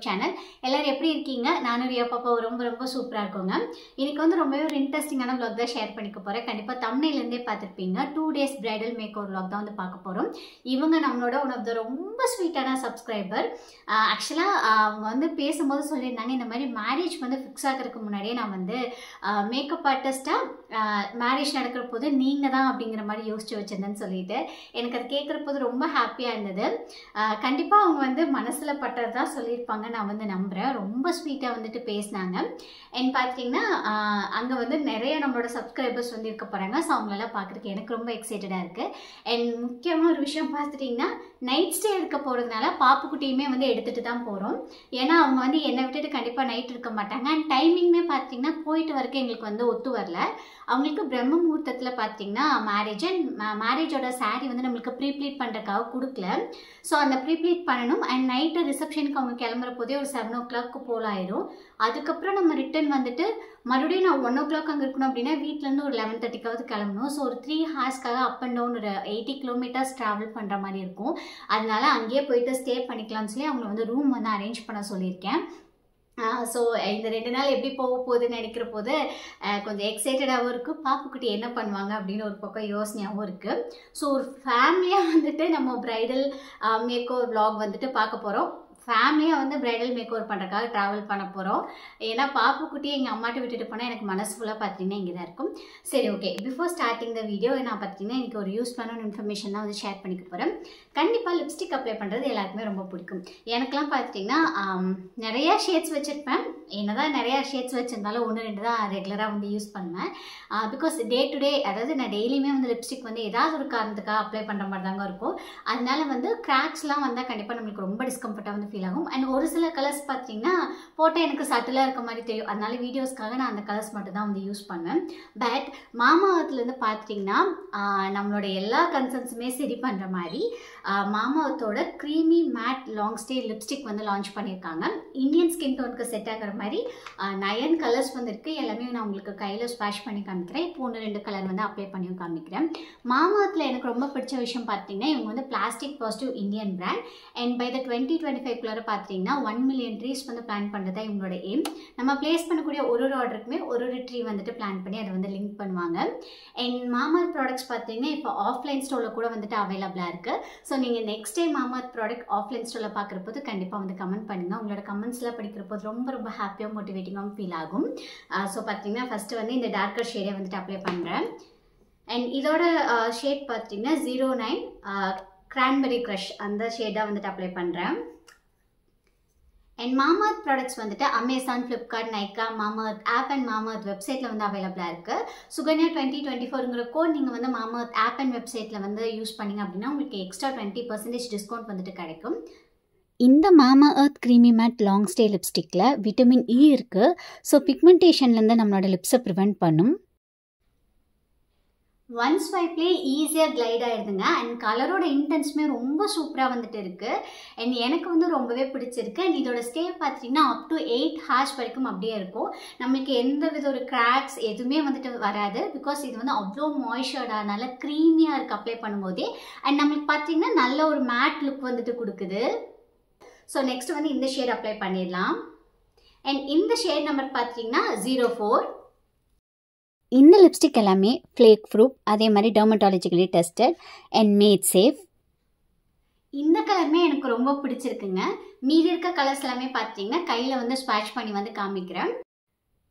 channel எல்லாரும் எப்படி இருக்கீங்க நானும் ரியா பாப்பா ரொம்ப ரொம்ப சூப்பராக இருக்கோங்க இன்னைக்கு வந்து ரொம்பவே ஒரு இன்ட்ரெஸ்டிங்கான விளாக் தான் ஷேர் பண்ணிக்க போகிறேன் கண்டிப்பாக தமிழ்லேருந்தே பார்த்துருப்பீங்க டூ டேஸ் பிரைடல் மேக் ஒரு விளாக் தான் வந்து பார்க்க போகிறோம் இவங்க நம்மளோட ஒன் ஆஃப் த ரொம்ப ஸ்வீட்டான சப்ஸ்கிரைபர் ஆக்சுவலாக அவங்க வந்து பேசும்போது சொல்லியிருந்தாங்க இந்த மாதிரி மேரேஜ் வந்து ஃபிக்ஸ் ஆகிறதுக்கு முன்னாடியே நான் வந்து மேக்கப் ஆர்டிஸ்ட்டாக மேரேஜ் நடக்கிற போது நீங்கள் தான் அப்படிங்கிற மாதிரி யோசிச்சு வச்சுருந்தேன்னு சொல்லிட்டு எனக்கு அது கேட்குற போது ரொம்ப ஹாப்பியாக இருந்தது கண்டிப்பாக அவங்க வந்து மனசில் பட்டது தான் சொல்லியிருப்பாங்க நான் வந்து நம்புகிறேன் ரொம்ப ஸ்வீட்டாக வந்துட்டு பேசினாங்க என் பார்த்தீங்கன்னா அங்கே வந்து நிறைய நம்மளோட சப்ஸ்கிரைபர்ஸ் வந்து இருக்க போகிறாங்க ஸோ அவங்களெல்லாம் பார்க்குறதுக்கு எனக்கு ரொம்ப எக்ஸைட்டடாக இருக்குது என் முக்கியமாக ஒரு விஷயம் பார்த்துட்டிங்கன்னா நைட் ஸ்டே இருக்க போகிறதுனால பாப்புக்குட்டியுமே வந்து எடுத்துகிட்டு தான் போகிறோம் ஏன்னா அவங்க வந்து என்னை விட்டுட்டு கண்டிப்பாக நைட் இருக்க மாட்டாங்க அண்ட் டைமிங்மே பார்த்தீங்கன்னா போயிட்டு வரைக்கும் எங்களுக்கு வந்து ஒத்து வரல அவங்களுக்கு பிரம்ம முகூர்த்தத்தில் பார்த்தீங்கன்னா மேரேஜ் அண்ட் மேரேஜோட சாரி வந்து நம்மளுக்கு ப்ரீப்ளீட் பண்ணுறதுக்காக கொடுக்கல ஸோ அந்த ப்ரீப்ளீட் பண்ணணும் அண்ட் நைட்டு ரிசப்ஷனுக்கு அவங்க கிளம்புற போதே ஒரு செவன் ஓ கிளாக் கிளாக்கு போல் அதுக்கப்புறம் நம்ம ரிட்டர்ன் வந்துட்டு மறுபடியும் நான் ஒன் ஓ கிளாக் அங்கே இருக்கணும் அப்படின்னா வீட்டிலேருந்து ஒரு லெவன் தேர்ட்டிக்காவது கிளம்பணும் ஸோ ஒரு த்ரீ ஹார்ஸ்க்காக அப் அண்ட் டவுன் ஒரு எயிட்டி கிலோமீட்டர்ஸ் ட்ராவல் பண்ணுற மாதிரி இருக்கும் அதனால அங்கேயே போயிட்டு ஸ்டே பண்ணிக்கலாம்னு சொல்லி அவங்களை வந்து ரூம் வந்து அரேஞ்ச் பண்ண சொல்லியிருக்கேன் ஸோ இந்த ரெண்டு நாள் எப்படி போக போகுதுன்னு நினைக்கிற போது கொஞ்சம் எக்ஸைட்டடாகவும் இருக்குது பாப்புக்குட்டி என்ன பண்ணுவாங்க அப்படின்னு ஒரு பக்கம் யோசனையாகவும் இருக்குது ஸோ ஒரு ஃபேமிலியாக வந்துட்டு நம்ம ப்ரைடல் மேக்கோ விளாக் வந்துட்டு பார்க்க போகிறோம் ஃபேமிலியாக வந்து ப்ரைடல் மேக் ஓவர் பண்ணுறக்காக ட்ராவல் பண்ண போகிறோம் ஏன்னா பாப்புக்குட்டியை எங்கள் அம்மாட்ட விட்டுட்டு போனால் எனக்கு மனசு பார்த்தீங்கன்னா இங்கே தான் இருக்கும் சரி okay before starting the video நான் பார்த்தீங்கன்னா எனக்கு ஒரு யூஸ்ஃபுல்லான இன்ஃபர்மேஷன் தான் வந்து ஷேர் பண்ணிக்க போகிறேன் கண்டிப்பாக லிப்ஸ்டிக் அப்ளை பண்ணுறது எல்லாருக்குமே ரொம்ப பிடிக்கும் எனக்கெலாம் பார்த்தீங்கன்னா நிறையா ஷேட்ஸ் வச்சுருப்பேன் என்ன தான் நிறையா ஷேட்ஸ் வச்சுருந்தாலும் ஒன்று ரெண்டு தான் ரெகுலராக வந்து யூஸ் பண்ணுவேன் பிகாஸ் டே டு டே அதாவது நான் டெய்லியுமே வந்து லிப்ஸ்டிக் வந்து ஏதாவது ஒரு காரணத்துக்காக அப்ளை பண்ணுற மாதிரி தாங்க இருக்கும் அதனால வந்து கிராக்ஸ்லாம் வந்தால் கண்டிப்பாக நம்மளுக்கு ரொம்ப டிஸ்கம்ஃபர்ட்டாக வந்து ஃபீல் ஆகும் அண்ட் ஒரு சில கலர்ஸ் பார்த்தீங்கன்னா போட்டால் எனக்கு சட்டிலாக இருக்க மாதிரி தெரியும் அதனால வீடியோஸ்க்காக நான் அந்த கலர்ஸ் மட்டும் தான் வந்து யூஸ் பண்ணுவேன் பட் மாமாவத்துலேருந்து பார்த்தீங்கன்னா நம்மளோட எல்லா கன்சர்ன்ஸுமே சரி பண்ணுற மாதிரி மாமாவத்தோட creamy matte long stay lipstick வந்து லான்ச் பண்ணியிருக்காங்க இந்தியன் ஸ்கின் டோனுக்கு செட் ஆகிற மாதிரி நயன் கலர்ஸ் வந்துருக்கு எல்லாமே நான் உங்களுக்கு கையில் ஸ்பேஷ் பண்ணி காமிக்கிறேன் இப்போ ஒன்று ரெண்டு கலர் வந்து அப்ளை பண்ணி காமிக்கிறேன் மாமாவத்தில் எனக்கு ரொம்ப பிடிச்ச விஷயம் பார்த்தீங்கன்னா இவங்க வந்து plastic positive Indian brand and by the twenty twenty five பர்டிகுலராக பார்த்தீங்கன்னா ஒன் மில்லியன் ட்ரீஸ் வந்து பிளான் பண்ணுறது தான் இவங்களோட எய்ம் நம்ம பிளேஸ் பண்ணக்கூடிய ஒரு ஒரு ஆர்டருக்குமே ஒரு ஒரு ட்ரீ வந்துட்டு பிளான் பண்ணி அதை வந்து லிங்க் பண்ணுவாங்க அண்ட் மாமாத் ப்ராடக்ட்ஸ் பார்த்தீங்கன்னா இப்போ ஆஃப்லைன் ஸ்டோரில் கூட வந்துட்டு அவைலபிளாக இருக்குது ஸோ நீங்கள் next time Mamaearth product offline ஸ்டோரில் பார்க்குறப்போது கண்டிப்பாக வந்து கமெண்ட் பண்ணுங்கள் உங்களோட கமெண்ட்ஸ்லாம் படிக்கிறப்போது ரொம்ப ரொம்ப ஹாப்பியாக மோட்டிவேட்டிங்காகவும் ஃபீல் ஆகும் ஸோ பார்த்தீங்கன்னா ஃபஸ்ட்டு வந்து இந்த டார்க்கர் ஷேடே வந்துட்டு அப்ளை பண்ணுறேன் அண்ட் இதோட ஷேட் பார்த்தீங்கன்னா ஜீரோ நைன் கிரான்பெரி க்ரஷ் அந்த ஷேடாக வந்துட்டு அப்ளை பண்ணுறேன் என் மாமர்த் ப்ராடக்ட்ஸ் வந்துட்டு Amazon Flipkart Nykaa Mamaearth app and Mamaearth வெப்சைட்டில் வந்து அவைலபிளாக இருக்குது சுகன்யா டுவெண்ட்டி டுவெண்ட்டி ஃபோருங்கிற கோட் நீங்கள் வந்து மாமர்த் ஆப் அண்ட் வெப்சைட்டில் வந்து யூஸ் பண்ணிங்க அப்படின்னா உங்களுக்கு எக்ஸ்ட்ரா டுவெண்ட்டி பர்சன்டேஜ் டிஸ்கவுண்ட் வந்துட்டு கிடைக்கும் இந்த Mamaearth creamy matte long stay லிப்ஸ்டிக்கில் விட்டமின் இ இருக்குது ஸோ பிக்மெண்டேஷன்லேருந்து நம்மளோட லிப்ஸை ப்ரிவெண்ட் பண்ணும் ஒன் ஸ்வைப்லேயே ஈஸியாக கிளைட் ஆகிடுதுங்க அண்ட் கலரோட இன்டென்ஸுமே ரொம்ப சூப்பராக வந்துட்டு இருக்குது அண்ட் எனக்கு வந்து ரொம்பவே பிடிச்சிருக்கு அண்ட் இதோட ஸ்டே பார்த்தீங்கன்னா அப் டு எயிட் ஹார்ஸ் வரைக்கும் அப்படியே இருக்கும் நம்மளுக்கு எந்த வித ஒரு கிராக்ஸ் எதுவுமே வந்துட்டு வராது பிகாஸ் இது வந்து அவ்வளோ மாய்ஸ்சர்டாக நல்ல க்ரீமியாக இருக்குது அப்ளை பண்ணும்போதே அண்ட் நம்மளுக்கு பார்த்தீங்கன்னா நல்ல ஒரு மேட் லுக் வந்துட்டு கொடுக்குது ஸோ நெக்ஸ்ட் வந்து இந்த ஷேட் அப்ளை பண்ணிடலாம் அண்ட் இந்த ஷேட் நம்பர் பார்த்தீங்கன்னா ஜீரோ ஃபோர் இந்த லிப்ஸ்டிக் எல்லாமே ஃப்ளேக் ஃப்ரூப் அதே மாதிரி dermatologically tested and made safe இந்த கலருமே எனக்கு ரொம்ப பிடிச்சிருக்குங்க மீதி இருக்க கலர்ஸ் எல்லாமே பார்த்தீங்கன்னா கையில் வந்து ஸ்வாஷ் பண்ணி வந்து காமிக்கிறேன்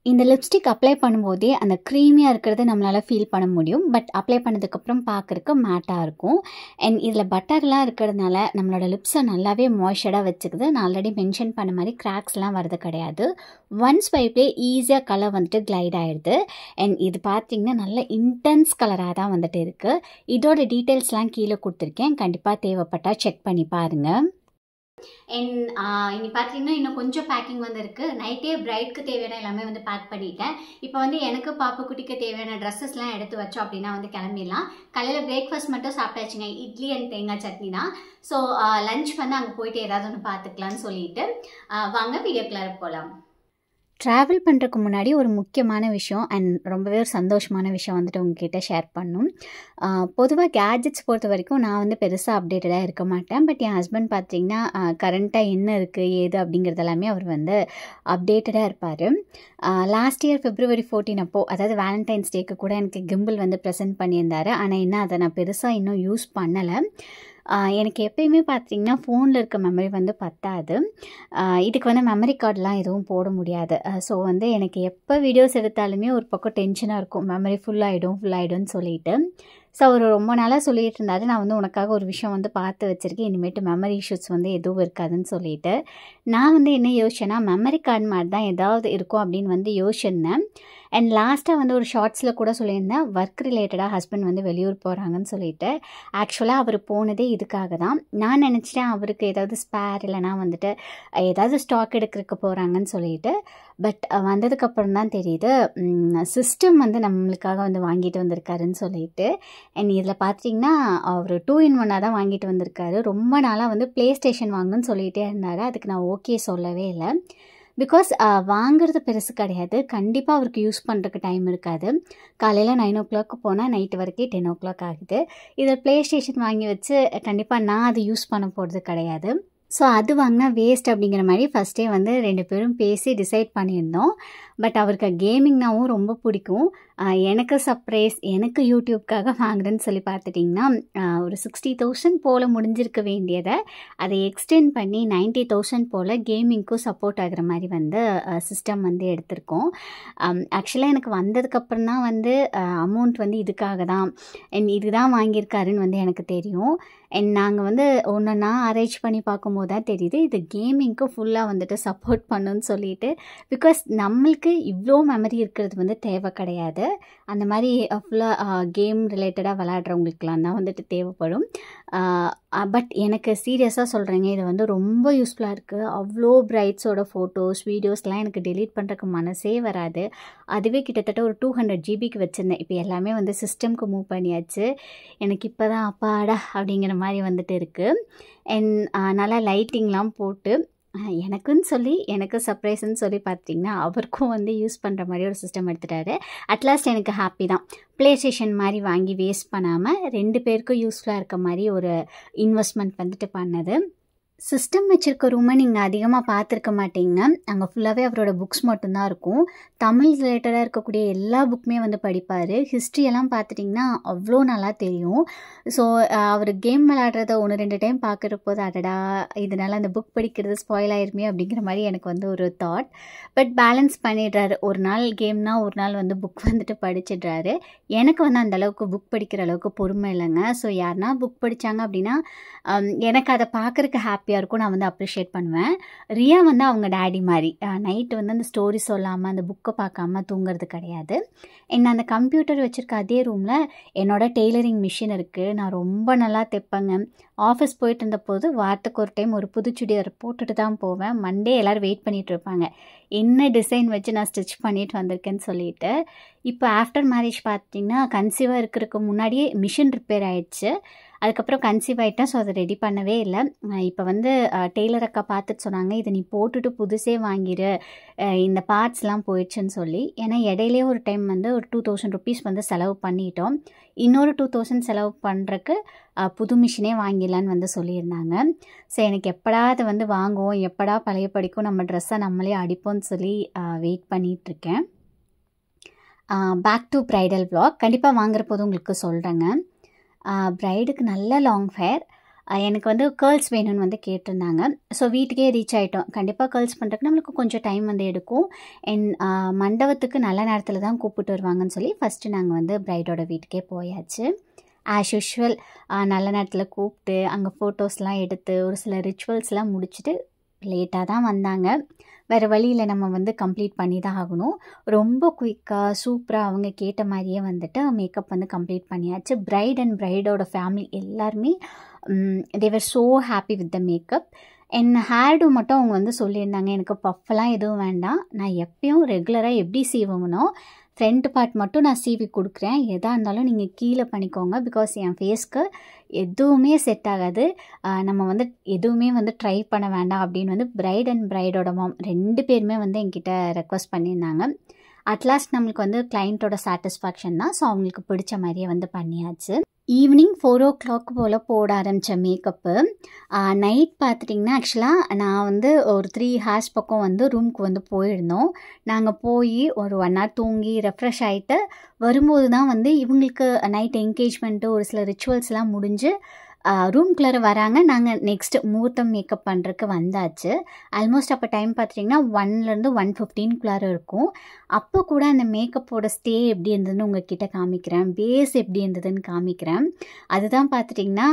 இந்த லிப்ஸ்டிக் அப்ளை பண்ணும்போதே அந்த க்ரீமியாக இருக்கிறத நம்மளால் ஃபீல் பண்ண முடியும் பட் அப்ளை பண்ணதுக்கப்புறம் பார்க்குறக்கு மேட்டாக இருக்கும் அண்ட் இதில் பட்டர்லாம் இருக்கிறதுனால நம்மளோட லிப்ஸை நல்லாவே மாய்ஸ்டராக வச்சுக்குது நான் ஆல்ரெடி மென்ஷன் பண்ண மாதிரி கிராக்ஸ்லாம் வரது கிடையாது ஒன் ஸ்வைப்லேயே ஈஸியாக கலர் வந்துட்டு கிளைட் ஆகிடுது அண்ட் இது பார்த்திங்கன்னா நல்ல இன்டென்ஸ் கலராக தான் வந்துட்டு இருக்குது இதோட டீட்டெயில்ஸ்லாம் கீழே கொடுத்துருக்கேன் கண்டிப்பாக தேவைப்பட்டால் செக் பண்ணி பாருங்கள் என் uh, இனி பார்த்தீங்கன்னா இன்னும் கொஞ்சம் பேக்கிங் வந்து நைட்டே பிரைட்க்கு தேவையான எல்லாமே வந்து பேக் பண்ணிட்டேன் இப்போ வந்து எனக்கு குட்டிக்கு தேவையான ட்ரெஸ்ஸஸ்லாம் எடுத்து வச்சோம் அப்படின்னா வந்து கிளம்பிடலாம் காலையில் பிரேக்ஃபாஸ்ட் மட்டும் சாப்பிட்டாச்சுங்க இட்லி அண்ட் தேங்காய் சட்னி தான் ஸோ லஞ்ச் uh, வந்து அங்கே போயிட்டு ஏதாவது ஒன்று பார்த்துக்கலாம்னு சொல்லிட்டு uh, வாங்க வீடியோ வீடியோக்குள்ளார போகலாம் ட்ராவல் பண்ணுறக்கு முன்னாடி ஒரு முக்கியமான விஷயம் அண்ட் ரொம்பவே ஒரு சந்தோஷமான விஷயம் வந்துட்டு உங்ககிட்ட ஷேர் பண்ணும் பொதுவாக கேட்ஜெட்ஸ் பொறுத்த வரைக்கும் நான் வந்து பெருசாக அப்டேட்டடாக இருக்க மாட்டேன் பட் என் ஹஸ்பண்ட் பார்த்தீங்கன்னா கரண்ட்டாக என்ன இருக்குது ஏது அப்படிங்கிறது எல்லாமே அவர் வந்து அப்டேட்டடாக இருப்பார் லாஸ்ட் இயர் ஃபிப்ரவரி ஃபோர்டீன் அப்போது அதாவது வேலண்டைன்ஸ் டேக்கு கூட எனக்கு கிம்பிள் வந்து ப்ரெசென்ட் பண்ணியிருந்தார் ஆனால் என்ன அதை நான் பெருசாக இன்னும் யூஸ் பண்ணலை எனக்கு எப்போயுமே பார்த்தீங்கன்னா ஃபோனில் இருக்க மெமரி வந்து பத்தாது இதுக்கு வந்து மெமரி கார்டெலாம் எதுவும் போட முடியாது ஸோ வந்து எனக்கு எப்போ வீடியோஸ் எடுத்தாலுமே ஒரு பக்கம் டென்ஷனாக இருக்கும் மெமரி ஃபுல்லாகிடும் ஃபுல்லாகிடும்னு சொல்லிட்டு ஸோ அவர் ரொம்ப நாளாக சொல்லிகிட்டு இருந்தாரு நான் வந்து உனக்காக ஒரு விஷயம் வந்து பார்த்து வச்சுருக்கேன் இனிமேட்டு மெமரி இஷ்யூஸ் வந்து எதுவும் இருக்காதுன்னு சொல்லிட்டு நான் வந்து என்ன யோசிச்சேன்னா மெமரி கார்டு மாதிரி தான் ஏதாவது இருக்கும் அப்படின்னு வந்து யோசிச்சிருந்தேன் அண்ட் லாஸ்ட்டாக வந்து ஒரு ஷார்ட்ஸில் கூட சொல்லியிருந்தேன் ஒர்க் ரிலேட்டடாக ஹஸ்பண்ட் வந்து வெளியூர் போகிறாங்கன்னு சொல்லிட்டு ஆக்சுவலாக அவர் போனதே இதுக்காக தான் நான் நினச்சிட்டேன் அவருக்கு ஏதாவது ஸ்பேர் இல்லைனா வந்துட்டு ஏதாவது ஸ்டாக் எடுக்கிறதுக்கு போகிறாங்கன்னு சொல்லிட்டு பட் வந்ததுக்கப்புறம் தான் தெரியுது சிஸ்டம் வந்து நம்மளுக்காக வந்து வாங்கிட்டு வந்திருக்காருன்னு சொல்லிட்டு அண்ட் இதில் பார்த்துட்டிங்கன்னா அவர் டூ இன் ஒன்னாக தான் வாங்கிட்டு வந்திருக்காரு ரொம்ப நாளாக வந்து ப்ளே ஸ்டேஷன் வாங்குன்னு சொல்லிகிட்டே இருந்தார் அதுக்கு நான் ஓகே சொல்லவே இல்லை பிகாஸ் uh, வாங்குறது பெருசு கிடையாது கண்டிப்பாக அவருக்கு யூஸ் பண்ணுறதுக்கு டைம் இருக்காது காலையில் நைன் ஓ கிளாக் போனால் நைட்டு வரைக்கும் டென் ஓ கிளாக் ஆகுது இதில் ப்ளே ஸ்டேஷன் வாங்கி வச்சு கண்டிப்பாக நான் அது யூஸ் பண்ண போகிறது கிடையாது ஸோ அது வாங்கினா வேஸ்ட் அப்படிங்கிற மாதிரி ஃபஸ்ட்டே வந்து ரெண்டு பேரும் பேசி டிசைட் பண்ணியிருந்தோம் பட் அவருக்கு கேமிங்னாவும் ரொம்ப பிடிக்கும் எனக்கு சர்ப்ரைஸ் எனக்கு யூடியூப்காக வாங்குறேன்னு சொல்லி பார்த்துட்டிங்கன்னா ஒரு சிக்ஸ்டி தௌசண்ட் போல் முடிஞ்சிருக்க வேண்டியதை அதை எக்ஸ்டெண்ட் பண்ணி நைன்ட்டி தௌசண்ட் போல் கேமிங்க்கும் சப்போர்ட் ஆகிற மாதிரி வந்து சிஸ்டம் வந்து எடுத்திருக்கோம் ஆக்சுவலாக எனக்கு வந்ததுக்கப்புறம் தான் வந்து அமௌண்ட் வந்து இதுக்காக தான் என் இதுதான் வாங்கியிருக்காருன்னு வந்து எனக்கு தெரியும் என் நாங்கள் வந்து நான் அரேஞ்ச் பண்ணி பார்க்கும்போது தான் தெரியுது இது கேமிங்க்கு ஃபுல்லாக வந்துட்டு சப்போர்ட் பண்ணுன்னு சொல்லிட்டு பிகாஸ் நம்மளுக்கு இவ்வளோ மெமரி இருக்கிறது வந்து தேவை கிடையாது அந்த மாதிரி ஃபுல்லாக கேம் ரிலேட்டடாக விளையாடுறவங்களுக்குலாம் தான் வந்துட்டு தேவைப்படும் பட் எனக்கு சீரியஸாக சொல்கிறேங்க இது வந்து ரொம்ப யூஸ்ஃபுல்லாக இருக்குது அவ்வளோ பிரைட்ஸோட ஃபோட்டோஸ் வீடியோஸ்லாம் எனக்கு டெலீட் பண்ணுறக்கு மனசே வராது அதுவே கிட்டத்தட்ட ஒரு டூ ஹண்ட்ரட் ஜிபிக்கு வச்சுருந்தேன் இப்போ எல்லாமே வந்து சிஸ்டம்க்கு மூவ் பண்ணியாச்சு எனக்கு இப்போ தான் அப்பாடா அப்படிங்கிற மாதிரி வந்துட்டு இருக்குது என் நல்லா லைட்டிங்லாம் போட்டு எனக்குன்னு சொல்லி எனக்கு சர்ப்ரைஸ்ன்னு சொல்லி பார்த்தீங்கன்னா அவருக்கும் வந்து யூஸ் பண்ணுற மாதிரி ஒரு சிஸ்டம் எடுத்துட்டாரு அட்லாஸ்ட் எனக்கு ஹாப்பி தான் ப்ளே ஸ்டேஷன் மாதிரி வாங்கி வேஸ்ட் பண்ணாமல் ரெண்டு பேருக்கும் யூஸ்ஃபுல்லாக இருக்க மாதிரி ஒரு இன்வெஸ்ட்மெண்ட் வந்துட்டு பண்ணது சிஸ்டம் வச்சுருக்க ரூமை நீங்கள் அதிகமாக பார்த்துருக்க மாட்டீங்க அங்கே ஃபுல்லாகவே அவரோட புக்ஸ் மட்டும்தான் இருக்கும் தமிழ் ரிலேட்டடாக இருக்கக்கூடிய எல்லா புக்குமே வந்து படிப்பார் ஹிஸ்ட்ரியெல்லாம் பார்த்துட்டிங்கன்னா அவ்வளோ நல்லா தெரியும் ஸோ அவர் கேம் விளாடுறத ஒன்று ரெண்டு டைம் பார்க்குறப்போது அடடா இதனால் அந்த புக் படிக்கிறது ஸ்பாயில் ஆயிருமே அப்படிங்கிற மாதிரி எனக்கு வந்து ஒரு தாட் பட் பேலன்ஸ் பண்ணிடுறாரு ஒரு நாள் கேம்னால் ஒரு நாள் வந்து புக் வந்துட்டு படிச்சிடுறாரு எனக்கு வந்து அந்தளவுக்கு புக் படிக்கிற அளவுக்கு பொறுமை இல்லைங்க ஸோ யாருனா புக் படித்தாங்க அப்படின்னா எனக்கு அதை பார்க்குறக்கு ஹாப்பி ஹாப்பியாக இருக்கும் நான் வந்து அப்ரிஷியேட் பண்ணுவேன் ரியா வந்து அவங்க டேடி மாதிரி நைட்டு வந்து அந்த ஸ்டோரி சொல்லாமல் அந்த புக்கை பார்க்காம தூங்குறது கிடையாது என்ன அந்த கம்ப்யூட்டர் வச்சுருக்க அதே ரூமில் என்னோடய டெய்லரிங் மிஷின் இருக்குது நான் ரொம்ப நல்லா தைப்பேங்க ஆஃபீஸ் போயிட்டு இருந்தபோது வாரத்துக்கு ஒரு டைம் ஒரு புது சுடிதார் போட்டுட்டு தான் போவேன் மண்டே எல்லோரும் வெயிட் பண்ணிகிட்டு இருப்பாங்க என்ன டிசைன் வச்சு நான் ஸ்டிச் பண்ணிட்டு வந்திருக்கேன்னு சொல்லிட்டு இப்போ ஆஃப்டர் மேரேஜ் பார்த்தீங்கன்னா கன்சீவாக இருக்கிறதுக்கு முன்னாடியே மிஷின் ரிப்பேர் ஆகிடுச்சு அதுக்கப்புறம் கன்சீவ் ஆகிட்டேன் ஸோ அதை ரெடி பண்ணவே இல்லை இப்போ வந்து டெய்லர் அக்கா பார்த்துட்டு சொன்னாங்க இதை நீ போட்டுட்டு புதுசே வாங்கிடு இந்த பார்ட்ஸ்லாம் போயிடுச்சுன்னு சொல்லி ஏன்னா இடையிலே ஒரு டைம் வந்து ஒரு டூ தௌசண்ட் ருபீஸ் வந்து செலவு பண்ணிட்டோம் இன்னொரு டூ தௌசண்ட் செலவு பண்ணுறக்கு புது மிஷினே வாங்கிடலான்னு வந்து சொல்லியிருந்தாங்க ஸோ எனக்கு எப்படா அதை வந்து வாங்குவோம் எப்படா பழைய படிக்கும் நம்ம ட்ரெஸ்ஸை நம்மளே அடிப்போம்னு சொல்லி வெயிட் பண்ணிகிட்ருக்கேன் பேக் டு ப்ரைடல் பிளாக் கண்டிப்பாக வாங்குற போது உங்களுக்கு சொல்கிறேங்க ப்ரைடுக்கு நல்ல லாங் ஃபேர் எனக்கு வந்து கேர்ள்ஸ் வேணும்னு வந்து கேட்டிருந்தாங்க ஸோ வீட்டுக்கே ரீச் ஆகிட்டோம் கண்டிப்பாக கேர்ள்ஸ் பண்ணுறதுக்கு நம்மளுக்கு கொஞ்சம் டைம் வந்து எடுக்கும் என் மண்டபத்துக்கு நல்ல நேரத்தில் தான் கூப்பிட்டு வருவாங்கன்னு சொல்லி ஃபஸ்ட்டு நாங்கள் வந்து ப்ரைடோட வீட்டுக்கே போயாச்சு ஆஸ் யூஷுவல் நல்ல நேரத்தில் கூப்பிட்டு அங்கே ஃபோட்டோஸ்லாம் எடுத்து ஒரு சில ரிச்சுவல்ஸ்லாம் முடிச்சுட்டு லேட்டாக தான் வந்தாங்க வேறு வழியில் நம்ம வந்து கம்ப்ளீட் பண்ணி தான் ஆகணும் ரொம்ப குயிக்காக சூப்பராக அவங்க கேட்ட மாதிரியே வந்துட்டு மேக்கப் வந்து கம்ப்ளீட் பண்ணியாச்சு ப்ரைட் அண்ட் ப்ரைடோட ஃபேமிலி எல்லாருமே they were so happy with the makeup என் ஹேர்டு மட்டும் அவங்க வந்து சொல்லியிருந்தாங்க எனக்கு பஃப்லாம் எதுவும் வேண்டாம் நான் எப்பயும் ரெகுலராக எப்படி சீவங்கனோ ஃப்ரண்ட் பார்ட் மட்டும் நான் சீவி கொடுக்குறேன் எதாக இருந்தாலும் நீங்கள் கீழே பண்ணிக்கோங்க பிகாஸ் என் ஃபேஸ்க்கு எதுவுமே செட் ஆகாது நம்ம வந்து எதுவுமே வந்து ட்ரை பண்ண வேண்டாம் அப்படின்னு வந்து பிரைட் அண்ட் பிரைடோட மாம் ரெண்டு பேருமே வந்து என்கிட்ட ரெக்வஸ்ட் பண்ணியிருந்தாங்க அட்லாஸ்ட் நம்மளுக்கு வந்து கிளைண்ட்டோட சாட்டிஸ்ஃபேக்ஷன் தான் ஸோ அவங்களுக்கு பிடிச்ச மாதிரியே வந்து பண்ணியாச்சு ஈவினிங் ஃபோர் ஓ கிளாக் போல் போட ஆரம்பித்தேன் மேக்கப்பு நைட் பார்த்துட்டிங்கன்னா ஆக்சுவலாக நான் வந்து ஒரு த்ரீ ஹார்ஸ் பக்கம் வந்து ரூம்க்கு வந்து போயிருந்தோம் நாங்கள் போய் ஒரு ஒன் ஹவர் தூங்கி ரெஃப்ரெஷ் ஆகிட்டு வரும்போது தான் வந்து இவங்களுக்கு நைட் என்கேஜ்மெண்ட்டு ஒரு சில ரிச்சுவல்ஸ்லாம் முடிஞ்சு ரூம்குள்ளார வராங்க நாங்கள் நெக்ஸ்ட் முகூர்த்தம் மேக்கப் பண்ணுறதுக்கு வந்தாச்சு ஆல்மோஸ்ட் அப்போ டைம் பார்த்துட்டிங்கன்னா ஒன்லேருந்து ஒன் ஃபிஃப்டீன்குள்ளார இருக்கும் அப்போ கூட அந்த மேக்கப்போட ஸ்டே எப்படி இருந்ததுன்னு உங்ககிட்ட காமிக்கிறேன் பேஸ் எப்படி இருந்ததுன்னு காமிக்கிறேன் அதுதான் பார்த்துட்டிங்கன்னா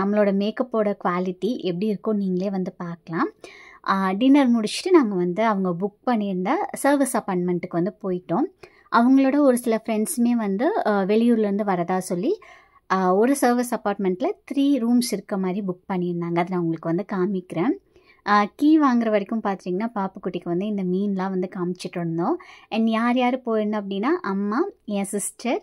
நம்மளோட மேக்கப்போட குவாலிட்டி எப்படி இருக்கும் நீங்களே வந்து பார்க்கலாம் டின்னர் முடிச்சுட்டு நாங்கள் வந்து அவங்க புக் பண்ணியிருந்த சர்வீஸ் அப்பாயின்மெண்ட்டுக்கு வந்து போயிட்டோம் அவங்களோட ஒரு சில ஃப்ரெண்ட்ஸுமே வந்து வெளியூர்லேருந்து வரதா சொல்லி ஒரு சர்வீஸ் அப்பார்ட்மெண்ட்டில் த்ரீ ரூம்ஸ் இருக்க மாதிரி புக் பண்ணியிருந்தாங்க அதை நான் உங்களுக்கு வந்து காமிக்கிறேன் கீ வாங்குற வரைக்கும் பார்த்துட்டிங்கன்னா பாப்புக்குட்டிக்கு வந்து இந்த மீன்லாம் வந்து காமிச்சிட்டு இருந்தோம் அண்ட் யார் யார் போயிருந்தோம் அப்படின்னா அம்மா என் சிஸ்டர்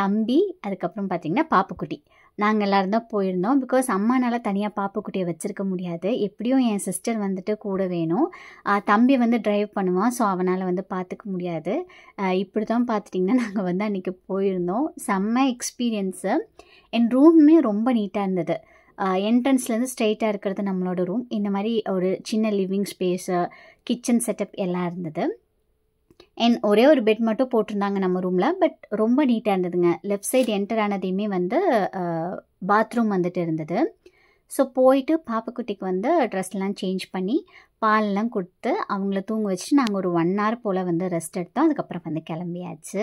தம்பி அதுக்கப்புறம் பார்த்திங்கன்னா பாப்புக்குட்டி நாங்கள் எல்லோரும் தான் போயிருந்தோம் பிகாஸ் அம்மானால் தனியாக பாப்புக்குட்டியை வச்சுருக்க முடியாது எப்படியும் என் சிஸ்டர் வந்துட்டு கூட வேணும் தம்பி வந்து ட்ரைவ் பண்ணுவான் ஸோ அவனால் வந்து பார்த்துக்க முடியாது இப்படி தான் பார்த்துட்டிங்கன்னா நாங்கள் வந்து அன்றைக்கி போயிருந்தோம் செம்ம எக்ஸ்பீரியன்ஸு என் ரூமுமே ரொம்ப நீட்டாக இருந்தது என்ட்ரன்ஸ்லேருந்து ஸ்ட்ரெயிட்டாக இருக்கிறது நம்மளோட ரூம் இந்த மாதிரி ஒரு சின்ன லிவிங் ஸ்பேஸு கிச்சன் செட்டப் எல்லாம் இருந்தது அண்ட் ஒரே ஒரு பெட் மட்டும் போட்டிருந்தாங்க நம்ம ரூமில் பட் ரொம்ப நீட்டாக இருந்ததுங்க லெஃப்ட் சைடு என்டர் ஆனதையுமே வந்து பாத்ரூம் வந்துட்டு இருந்தது ஸோ போயிட்டு பாப்பக்குட்டிக்கு வந்து ட்ரெஸ்லாம் சேஞ்ச் பண்ணி பாலெலாம் கொடுத்து அவங்கள தூங்க வச்சு நாங்கள் ஒரு ஒன் ஹவர் போல் வந்து ரெஸ்ட் எடுத்தோம் அதுக்கப்புறம் வந்து கிளம்பியாச்சு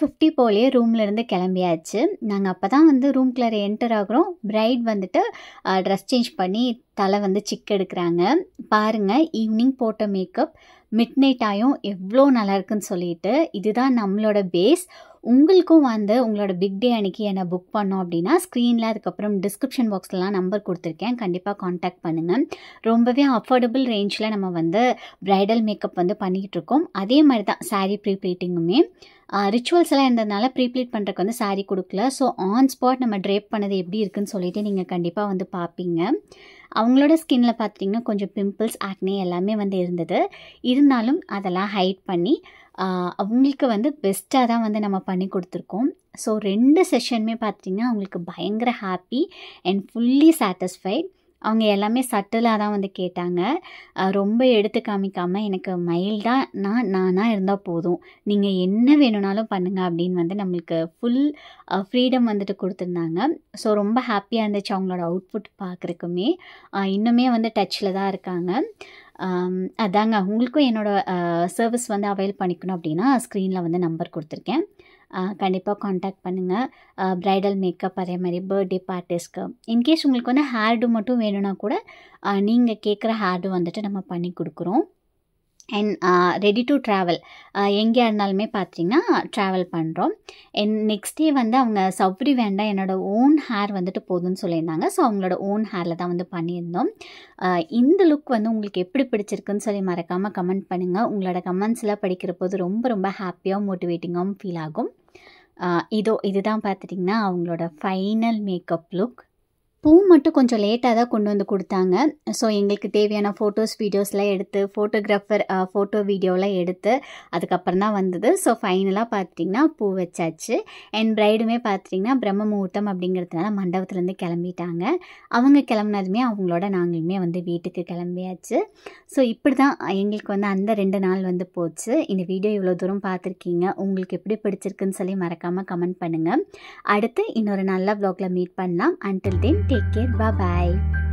ஃபிஃப்டி போலேயே ரூம்லேருந்து கிளம்பியாச்சு நாங்கள் அப்போ தான் வந்து ரூம் கிளர் என்டர் ஆகிறோம் பிரைட் வந்துட்டு ட்ரெஸ் சேஞ்ச் பண்ணி தலை வந்து சிக் எடுக்கிறாங்க பாருங்கள் ஈவினிங் போட்ட மேக்கப் மிட் நைட் ஆயும் எவ்வளோ நல்லாயிருக்குன்னு சொல்லிட்டு இதுதான் நம்மளோட பேஸ் உங்களுக்கும் வந்து உங்களோட பிக் டே அன்னைக்கு என்னை புக் பண்ணோம் அப்படின்னா ஸ்க்ரீனில் அதுக்கப்புறம் டிஸ்கிரிப்ஷன் பாக்ஸ்லாம் நம்பர் கொடுத்துருக்கேன் கண்டிப்பாக காண்டாக்ட் பண்ணுங்கள் ரொம்பவே அஃபோர்டபுள் ரேஞ்சில் நம்ம வந்து ப்ரைடல் மேக்கப் வந்து பண்ணிகிட்ருக்கோம் அதே மாதிரி தான் சாரீ ப்ரீ ப்ளீட்டிங்குமே ரிச்சுவல்ஸ் எல்லாம் இருந்ததுனால ப்ரீப்ளீட் பண்ணுறக்கு வந்து சாரீ கொடுக்கல ஸோ ஆன் ஸ்பாட் நம்ம ட்ரேப் பண்ணது எப்படி இருக்குன்னு சொல்லிட்டு நீங்கள் கண்டிப்பாக வந்து பார்ப்பீங்க அவங்களோட ஸ்கின்னில் பார்த்தீங்கன்னா கொஞ்சம் பிம்பிள்ஸ் ஆக்னே எல்லாமே வந்து இருந்தது இருந்தாலும் அதெல்லாம் ஹைட் பண்ணி அவங்களுக்கு வந்து பெஸ்ட்டாக தான் வந்து நம்ம பண்ணி கொடுத்துருக்கோம் ஸோ ரெண்டு செஷனுமே பார்த்திங்கன்னா அவங்களுக்கு பயங்கர ஹாப்பி அண்ட் ஃபுல்லி சாட்டிஸ்ஃபைட் அவங்க எல்லாமே சட்டிலாக தான் வந்து கேட்டாங்க ரொம்ப எடுத்து காமிக்காமல் எனக்கு மைல்டாக நான் நானாக இருந்தால் போதும் நீங்கள் என்ன வேணும்னாலும் பண்ணுங்கள் அப்படின்னு வந்து நம்மளுக்கு ஃபுல் ஃப்ரீடம் வந்துட்டு கொடுத்துருந்தாங்க ஸோ ரொம்ப ஹாப்பியாக இருந்துச்சு அவங்களோட அவுட்புட் பார்க்குறக்குமே இன்னுமே வந்து டச்சில் தான் இருக்காங்க அதாங்க உங்களுக்கும் என்னோடய சர்வீஸ் வந்து அவைல் பண்ணிக்கணும் அப்படின்னா ஸ்க்ரீனில் வந்து நம்பர் கொடுத்துருக்கேன் கண்டிப்பாக காண்டாக்ட் பண்ணுங்கள் ப்ரைடல் மேக்கப் அதே மாதிரி பர்த்டே பார்ட்டிஸ்க்கு இன்கேஸ் உங்களுக்கு வந்து ஹேர்டு மட்டும் வேணும்னா கூட நீங்கள் கேட்குற ஹேர்டு வந்துட்டு நம்ம பண்ணி கொடுக்குறோம் அண்ட் ரெடி டு ட்ராவல் எங்கே இருந்தாலுமே பார்த்தீங்கன்னா ட்ராவல் பண்ணுறோம் என் நெக்ஸ்ட் டே வந்து அவங்க சவுரி வேண்டாம் என்னோடய ஓன் ஹேர் வந்துட்டு போதும்னு சொல்லியிருந்தாங்க ஸோ அவங்களோட ஓன் ஹேரில் தான் வந்து பண்ணியிருந்தோம் uh, இந்த லுக் வந்து உங்களுக்கு எப்படி பிடிச்சிருக்குன்னு சொல்லி மறக்காமல் கமெண்ட் பண்ணுங்கள் உங்களோட கமெண்ட்ஸ்லாம் படிக்கிற போது ரொம்ப ரொம்ப ஹாப்பியாகவும் மோட்டிவேட்டிங்காகவும் ஃபீல் ஆகும் uh, இதோ இதுதான் பார்த்துட்டிங்கன்னா அவங்களோட ஃபைனல் மேக்கப் லுக் பூ மட்டும் கொஞ்சம் லேட்டாக தான் கொண்டு வந்து கொடுத்தாங்க ஸோ எங்களுக்கு தேவையான ஃபோட்டோஸ் வீடியோஸ்லாம் எடுத்து ஃபோட்டோகிராஃபர் ஃபோட்டோ வீடியோலாம் எடுத்து அதுக்கப்புறம் தான் வந்தது ஸோ ஃபைனலாக பார்த்துட்டிங்கன்னா பூ வச்சாச்சு என் ப்ரைடுமே பார்த்துட்டிங்கன்னா பிரம்ம முகூர்த்தம் அப்படிங்கிறதுனால மண்டபத்துலேருந்து கிளம்பிட்டாங்க அவங்க கிளம்புனதுமே அவங்களோட நாங்களுமே வந்து வீட்டுக்கு கிளம்பியாச்சு ஸோ இப்படி தான் எங்களுக்கு வந்து அந்த ரெண்டு நாள் வந்து போச்சு இந்த வீடியோ இவ்வளோ தூரம் பார்த்துருக்கீங்க உங்களுக்கு எப்படி பிடிச்சிருக்குன்னு சொல்லி மறக்காமல் கமெண்ட் பண்ணுங்கள் அடுத்து இன்னொரு நல்ல ப்ளாக்ல மீட் பண்ணலாம் until then Take care. Bye bye.